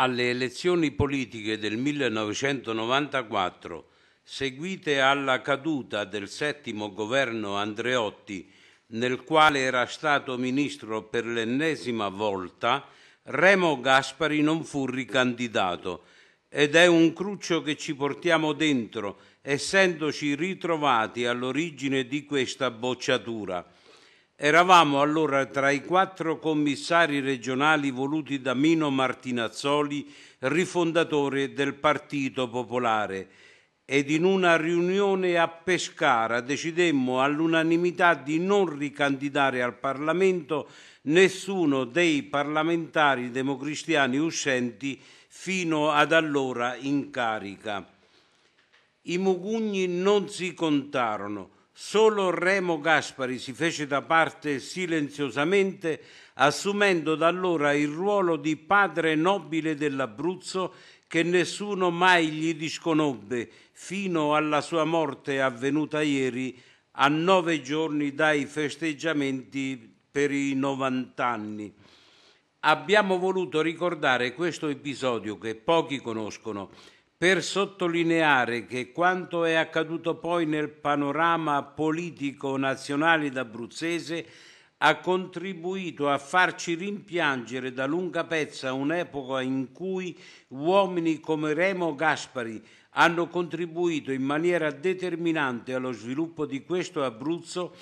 alle elezioni politiche del 1994, seguite alla caduta del settimo governo Andreotti, nel quale era stato ministro per l'ennesima volta, Remo Gaspari non fu ricandidato ed è un cruccio che ci portiamo dentro, essendoci ritrovati all'origine di questa bocciatura. Eravamo allora tra i quattro commissari regionali voluti da Mino Martinazzoli, rifondatore del Partito Popolare, ed in una riunione a Pescara decidemmo all'unanimità di non ricandidare al Parlamento nessuno dei parlamentari democristiani uscenti fino ad allora in carica. I mugugni non si contarono, Solo Remo Gaspari si fece da parte silenziosamente, assumendo da allora il ruolo di padre nobile dell'Abruzzo che nessuno mai gli disconobbe fino alla sua morte avvenuta ieri a nove giorni dai festeggiamenti per i 90 anni. Abbiamo voluto ricordare questo episodio che pochi conoscono per sottolineare che quanto è accaduto poi nel panorama politico nazionale d'abruzzese ha contribuito a farci rimpiangere da lunga pezza un'epoca in cui uomini come Remo Gaspari hanno contribuito in maniera determinante allo sviluppo di questo Abruzzo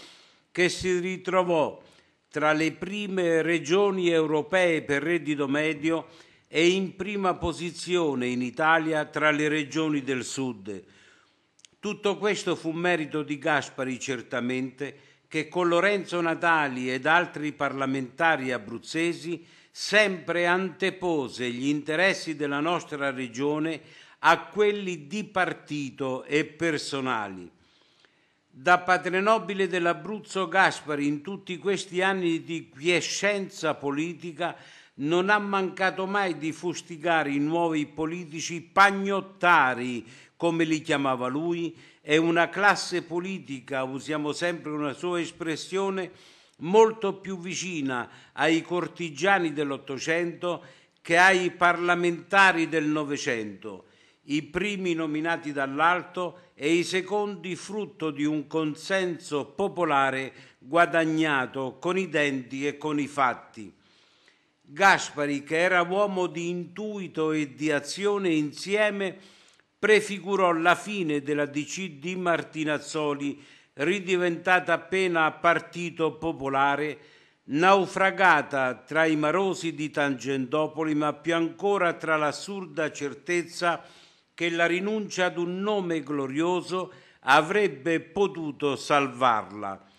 che si ritrovò tra le prime regioni europee per reddito medio è in prima posizione in Italia tra le regioni del sud. Tutto questo fu merito di Gaspari certamente, che con Lorenzo Natali ed altri parlamentari abruzzesi sempre antepose gli interessi della nostra regione a quelli di partito e personali. Da patrenobile dell'Abruzzo Gaspari in tutti questi anni di quiescenza politica non ha mancato mai di fustigare i nuovi politici pagnottari, come li chiamava lui, e una classe politica, usiamo sempre una sua espressione, molto più vicina ai cortigiani dell'Ottocento che ai parlamentari del Novecento, i primi nominati dall'alto e i secondi frutto di un consenso popolare guadagnato con i denti e con i fatti. Gaspari, che era uomo di intuito e di azione insieme, prefigurò la fine della DC di Martinazzoli, ridiventata appena partito popolare, naufragata tra i marosi di Tangentopoli, ma più ancora tra l'assurda certezza che la rinuncia ad un nome glorioso avrebbe potuto salvarla.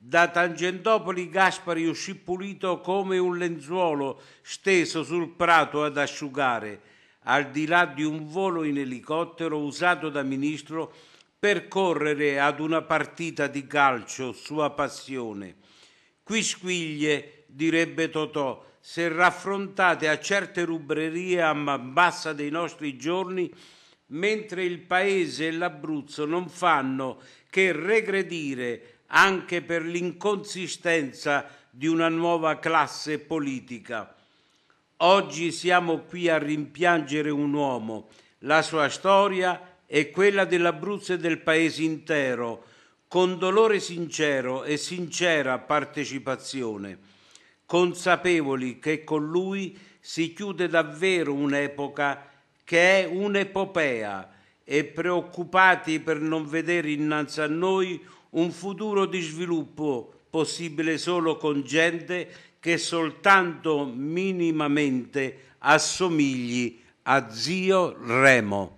Da Tangentopoli Gaspari uscì pulito come un lenzuolo steso sul prato ad asciugare, al di là di un volo in elicottero usato da ministro per correre ad una partita di calcio, sua passione. Quisquiglie, direbbe Totò, se raffrontate a certe rubrerie a man bassa dei nostri giorni, mentre il paese e l'Abruzzo non fanno che regredire anche per l'inconsistenza di una nuova classe politica. Oggi siamo qui a rimpiangere un uomo, la sua storia e quella dell'Abruzzo e del paese intero, con dolore sincero e sincera partecipazione, consapevoli che con lui si chiude davvero un'epoca che è un'epopea e preoccupati per non vedere innanzi a noi un futuro di sviluppo possibile solo con gente che soltanto minimamente assomigli a zio Remo.